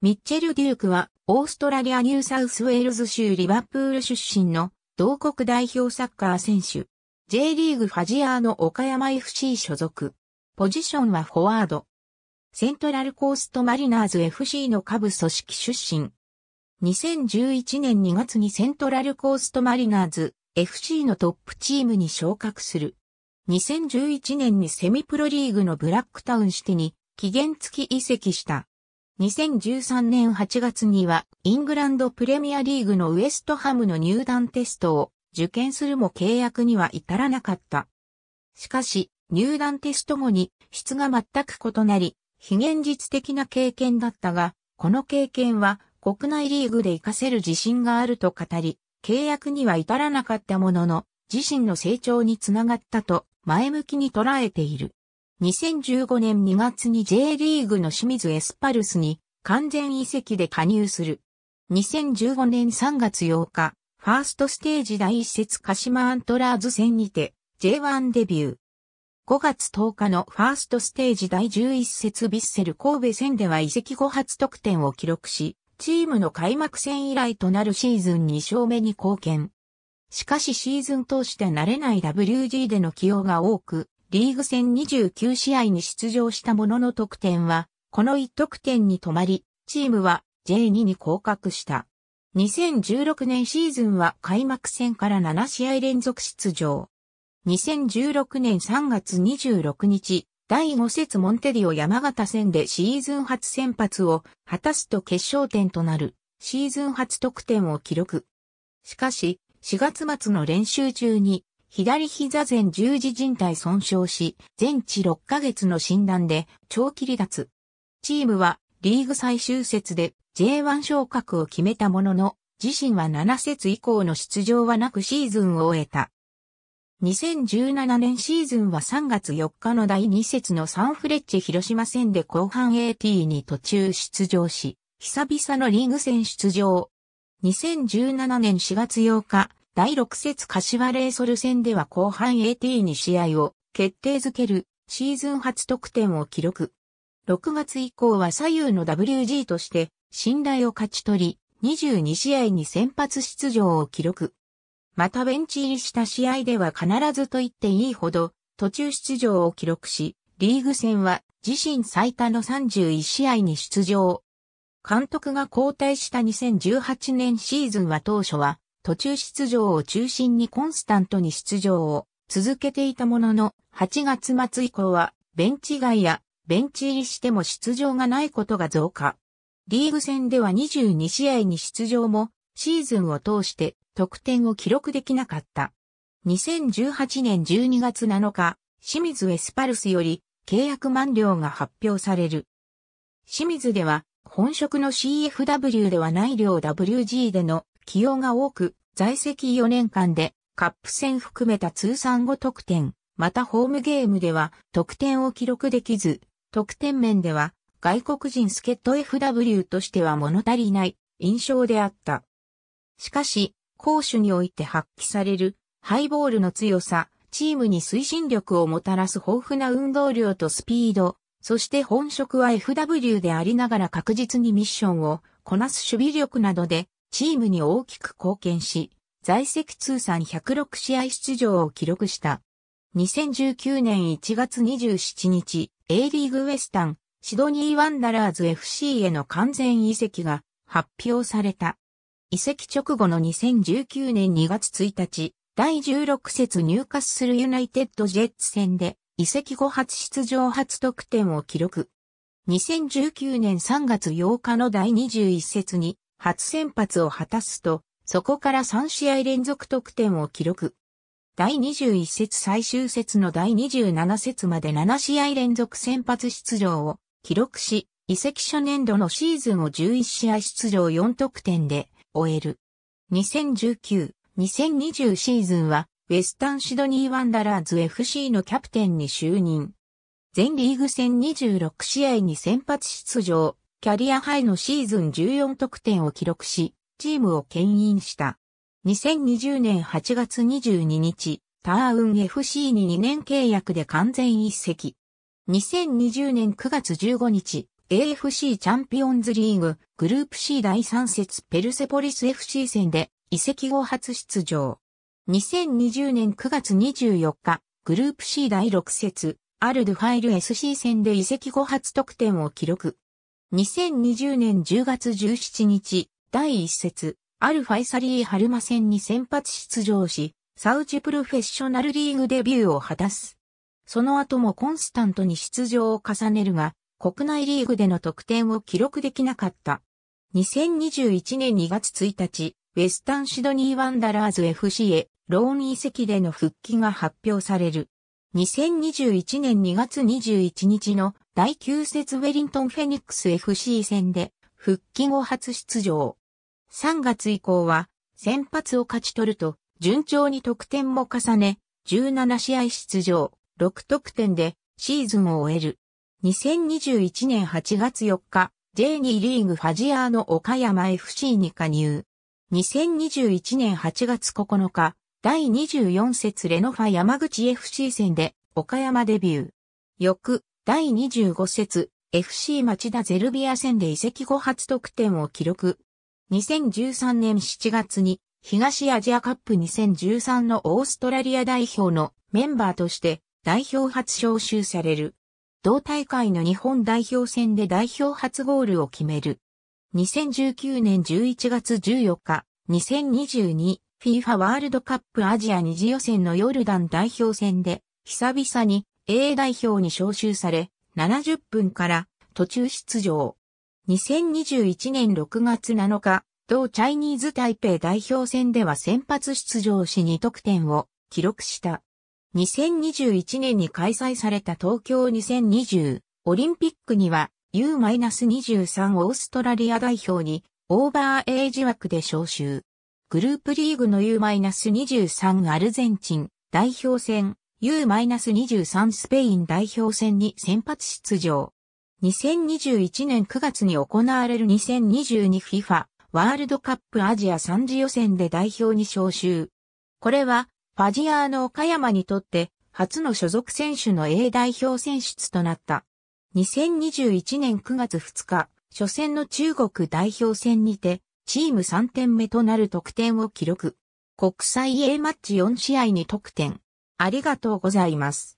ミッチェル・デュークは、オーストラリア・ニューサウスウェールズ州リバプール出身の、同国代表サッカー選手。J リーグファジアーの岡山 FC 所属。ポジションはフォワード。セントラルコーストマリナーズ FC の下部組織出身。2011年2月にセントラルコーストマリナーズ FC のトップチームに昇格する。2011年にセミプロリーグのブラックタウンシティに期限付き移籍した。2013年8月にはイングランドプレミアリーグのウエストハムの入団テストを受験するも契約には至らなかった。しかし、入団テスト後に質が全く異なり、非現実的な経験だったが、この経験は国内リーグで活かせる自信があると語り、契約には至らなかったものの、自身の成長につながったと前向きに捉えている。2015年2月に J リーグの清水エスパルスに完全移籍で加入する。2015年3月8日、ファーストステージ第一節鹿島アントラーズ戦にて J1 デビュー。5月10日のファーストステージ第11節ビッセル神戸戦では移籍後初得点を記録し、チームの開幕戦以来となるシーズン2勝目に貢献。しかしシーズン通して慣れない WG での起用が多く、リーグ戦29試合に出場したものの得点は、この1得点に止まり、チームは J2 に降格した。2016年シーズンは開幕戦から7試合連続出場。2016年3月26日、第5節モンテディオ山形戦でシーズン初先発を果たすと決勝点となるシーズン初得点を記録。しかし、4月末の練習中に左膝前十字靭帯損傷し、全治6ヶ月の診断で長期離脱。チームはリーグ最終節で J1 昇格を決めたものの、自身は7節以降の出場はなくシーズンを終えた。2017年シーズンは3月4日の第2節のサンフレッチェ広島戦で後半 AT に途中出場し、久々のリーグ戦出場。2017年4月8日、第6節柏レイソル戦では後半 a t に試合を決定づけるシーズン初得点を記録。6月以降は左右の WG として信頼を勝ち取り、22試合に先発出場を記録。またベンチ入りした試合では必ずと言っていいほど途中出場を記録し、リーグ戦は自身最多の31試合に出場。監督が交代した2018年シーズンは当初は途中出場を中心にコンスタントに出場を続けていたものの、8月末以降は、ベンチ外や、ベンチ入りしても出場がないことが増加。リーグ戦では22試合に出場も、シーズンを通して得点を記録できなかった。2018年12月7日、清水エスパルスより契約満了が発表される。清水では本職の CFW ではない量 WG での起用が多く、在籍4年間でカップ戦含めた通算5得点、またホームゲームでは得点を記録できず、得点面では外国人スケット FW としては物足りない印象であった。しかし、攻守において発揮されるハイボールの強さ、チームに推進力をもたらす豊富な運動量とスピード、そして本職は FW でありながら確実にミッションをこなす守備力などでチームに大きく貢献し、在籍通算106試合出場を記録した。2019年1月27日、A リーグウエスタン、シドニーワンダラーズ FC への完全移籍が発表された。移籍直後の2019年2月1日、第16節入荷するユナイテッドジェッツ戦で移籍後初出場初得点を記録。2019年3月8日の第21節に初先発を果たすと、そこから3試合連続得点を記録。第21節最終節の第27節まで7試合連続先発出場を記録し、移籍初年度のシーズンを11試合出場4得点で終える。2019-2020シーズンは、ウェスタンシドニーワンダラーズ FC のキャプテンに就任。全リーグ戦26試合に先発出場、キャリアハイのシーズン14得点を記録し、チームを牽引した。2020年8月22日、ターウン FC に2年契約で完全一席。2020年9月15日、AFC チャンピオンズリーググループ C 第3節ペルセポリス FC 戦で移籍後初出場。2020年9月24日、グループ C 第6節アルドファイル SC 戦で移籍後初得点を記録。2020年10月17日、第1節、アルファイサリー・ハルマ戦に先発出場し、サウジプロフェッショナルリーグデビューを果たす。その後もコンスタントに出場を重ねるが、国内リーグでの得点を記録できなかった。2021年2月1日、ウェスタンシドニー・ワンダラーズ FC へ、ローン移籍での復帰が発表される。2021年2月21日の第9節ウェリントンフェニックス FC 戦で復帰後初出場。3月以降は先発を勝ち取ると順調に得点も重ね、17試合出場、6得点でシーズンを終える。2021年8月4日、J2 リーグファジアーの岡山 FC に加入。2021年8月9日、第24節レノファ山口 FC 戦で岡山デビュー。翌第25節 FC 町田ゼルビア戦で移籍後初得点を記録。2013年7月に東アジアカップ2013のオーストラリア代表のメンバーとして代表初招集される。同大会の日本代表戦で代表初ゴールを決める。2019年11月14日、2022FIFA ワールドカップアジア2次予選のヨルダン代表戦で、久々に A 代表に招集され、70分から途中出場。2021年6月7日、同チャイニーズ台北代表戦では先発出場し2得点を記録した。2021年に開催された東京2020オリンピックには U-23 オーストラリア代表にオーバーエイジ枠で招集。グループリーグの U-23 アルゼンチン代表戦 U-23 スペイン代表戦に先発出場。2021年9月に行われる 2022FIFA ワールドカップアジア3次予選で代表に招集。これは、ファジアーノ岡山にとって初の所属選手の A 代表選出となった。2021年9月2日、初戦の中国代表戦にて、チーム3点目となる得点を記録。国際 A マッチ4試合に得点。ありがとうございます。